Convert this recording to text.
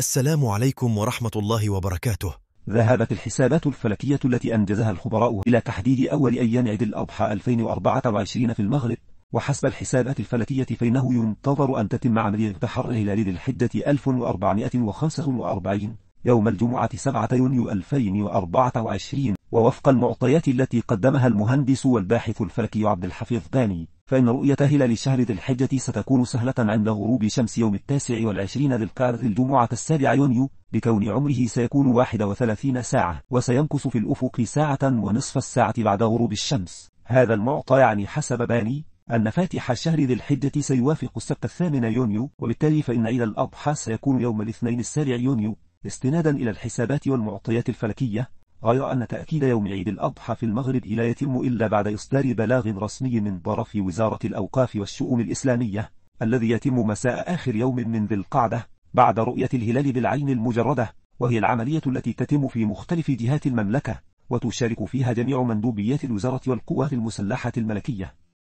السلام عليكم ورحمة الله وبركاته ذهبت الحسابات الفلكية التي أنجزها الخبراء إلى تحديد أول أيام عيد الأضحى 2024 في المغرب وحسب الحسابات الفلكية فإنه ينتظر أن تتم عملية تحرر هلال للحدة 1445 يوم الجمعة 7 يونيو 2024 ووفق المعطيات التي قدمها المهندس والباحث الفلكي عبد الحفيظ داني فإن رؤية هلال شهر ذي الحجة ستكون سهلة عند غروب شمس يوم التاسع والعشرين ذي القعدة الجمعة السابع يونيو بكون عمره سيكون 31 ساعة وسينقص في الأفق ساعة ونصف الساعة بعد غروب الشمس هذا المعطى يعني حسب باني أن فاتح شهر ذي الحجة سيوافق السبت الثامن يونيو وبالتالي فإن عيد الأضحى سيكون يوم الاثنين السابع يونيو استنادا إلى الحسابات والمعطيات الفلكية غير أن تأكيد يوم عيد الأضحى في المغرب لا يتم إلا بعد إصدار بلاغ رسمي من طرف وزارة الأوقاف والشؤون الإسلامية الذي يتم مساء آخر يوم من ذي القعدة بعد رؤية الهلال بالعين المجردة وهي العملية التي تتم في مختلف جهات المملكة وتشارك فيها جميع مندوبيات الوزارة والقوات المسلحة الملكية